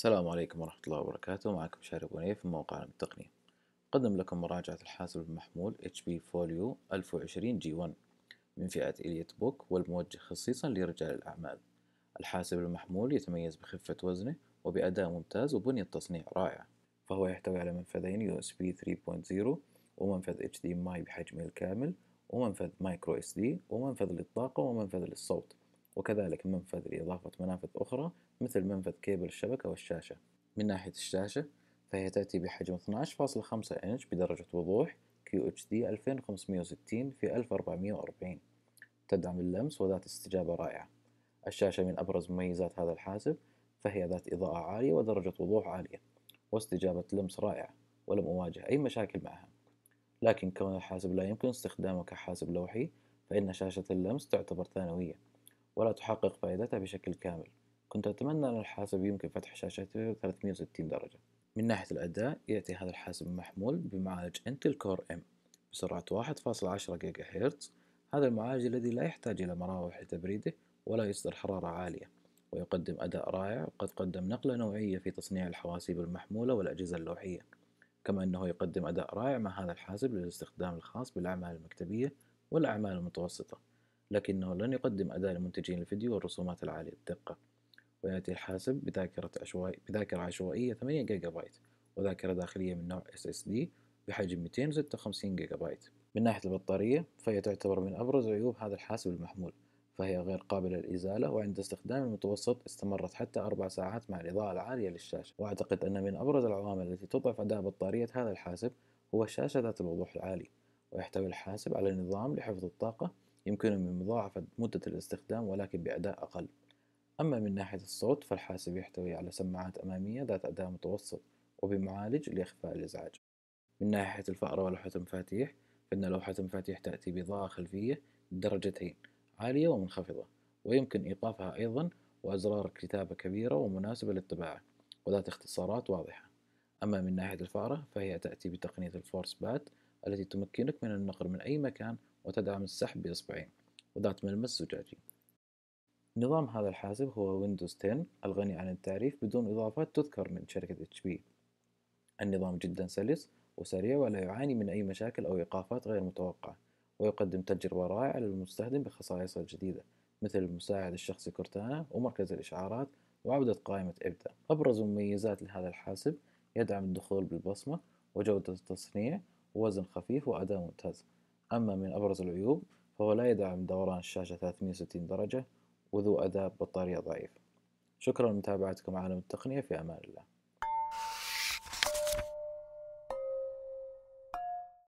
السلام عليكم ورحمة الله وبركاته معكم شاري بنيه من موقع عالم التقنية قدم لكم مراجعة الحاسب المحمول HP Folio 1020 G1 من فئة إليت بوك والموجه خصيصا لرجال الأعمال الحاسب المحمول يتميز بخفة وزنه وبأداء ممتاز وبنية تصنيع رائعة فهو يحتوي على منفذين USB 3.0 ومنفذ HDMI بحجمه الكامل ومنفذ مايكرو SD ومنفذ للطاقة ومنفذ للصوت وكذلك منفذ لإضافة منافذ أخرى مثل منفذ كيبل الشبكة والشاشة من ناحية الشاشة فهي تأتي بحجم 12.5 إنش بدرجة وضوح QHD 2560 في 1440 تدعم اللمس وذات استجابة رائعة الشاشة من أبرز مميزات هذا الحاسب فهي ذات إضاءة عالية ودرجة وضوح عالية واستجابة لمس رائعة ولم أواجه أي مشاكل معها لكن كون الحاسب لا يمكن استخدامه كحاسب لوحي فإن شاشة اللمس تعتبر ثانوية ولا تحقق فائدتها بشكل كامل كنت أتمنى أن الحاسب يمكن فتح شاشته 360 درجة من ناحية الأداء يأتي هذا الحاسب المحمول بمعالج انتل كور ام بسرعة 1.10 جيجا هيرتز هذا المعالج الذي لا يحتاج إلى مراوح لتبريده ولا يصدر حرارة عالية ويقدم أداء رائع وقد قدم نقلة نوعية في تصنيع الحواسيب المحمولة والأجهزة اللوحية كما أنه يقدم أداء رائع مع هذا الحاسب للاستخدام الخاص بالأعمال المكتبية والأعمال المتوسطة لكنه لن يقدم أداء لمنتجين الفيديو والرسومات العالية الدقة ويأتي الحاسب بذاكرة, عشوائي بذاكرة عشوائية 8 جيجا بايت وذاكرة داخلية من نوع SSD بحجم 256 جيجا بايت من ناحية البطارية فهي تعتبر من أبرز عيوب هذا الحاسب المحمول فهي غير قابلة للإزالة وعند استخدام المتوسط استمرت حتى أربع ساعات مع الإضاءة العالية للشاشة وأعتقد أن من أبرز العوامل التي تضعف أداء بطارية هذا الحاسب هو الشاشة ذات الوضوح العالي ويحتوي الحاسب على نظام لحفظ الطاقة يمكنهم مضاعفة مدة الاستخدام ولكن بأداء أقل أما من ناحية الصوت فالحاسب يحتوي على سماعات أمامية ذات أداء متوسط وبمعالج لإخفاء الإزعاج من ناحية الفأرة ولوحة المفاتيح فإن لوحة المفاتيح تأتي بإضاءة خلفية بدرجتين عالية ومنخفضة ويمكن إيقافها أيضا وأزرار كتابة كبيرة ومناسبة للطباعة وذات اختصارات واضحة أما من ناحية الفأرة فهي تأتي بتقنية الفورس بات التي تمكنك من النقر من أي مكان وتدعم السحب بإصبعين وذات ملمس زجاجي نظام هذا الحاسب هو ويندوز 10 الغني عن التعريف بدون إضافات تذكر من شركة HP النظام جدا سلس وسريع ولا يعاني من أي مشاكل أو إيقافات غير متوقعة ويقدم تجربة رائعة للمستخدم بخصائصه الجديدة مثل المساعد الشخصي كورتانا ومركز الإشعارات وعودة قائمة إبدا أبرز مميزات لهذا الحاسب يدعم الدخول بالبصمة وجودة التصنيع ووزن خفيف وأداء ممتاز أما من أبرز العيوب فهو لا يدعم دوران الشاشة 360 درجة وذو أداء بطارية ضعيف شكرا لمتابعتكم عالم التقنية في أمان الله